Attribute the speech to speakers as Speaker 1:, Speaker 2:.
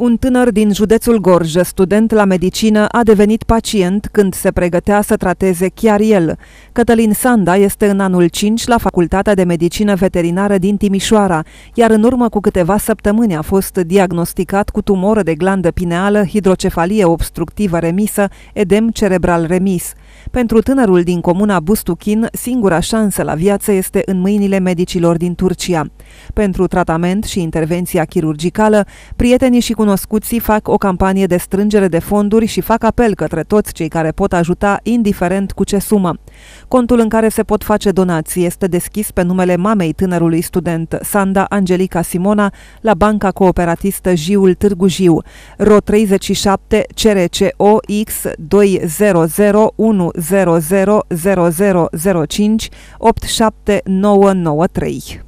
Speaker 1: Un tânăr din județul Gorj, student la medicină, a devenit pacient când se pregătea să trateze chiar el. Cătălin Sanda este în anul 5 la Facultatea de Medicină Veterinară din Timișoara, iar în urmă cu câteva săptămâni a fost diagnosticat cu tumoră de glandă pineală, hidrocefalie obstructivă remisă, edem cerebral remis. Pentru tânărul din comuna Bustuchin, singura șansă la viață este în mâinile medicilor din Turcia. Pentru tratament și intervenția chirurgicală, prietenii și cunoscuții cunoscuții fac o campanie de strângere de fonduri și fac apel către toți cei care pot ajuta, indiferent cu ce sumă. Contul în care se pot face donații este deschis pe numele mamei tânărului student Sanda Angelica Simona la Banca Cooperatistă Jiul Târgu Jiu, RO 37 CRCO X 20010000005 87993.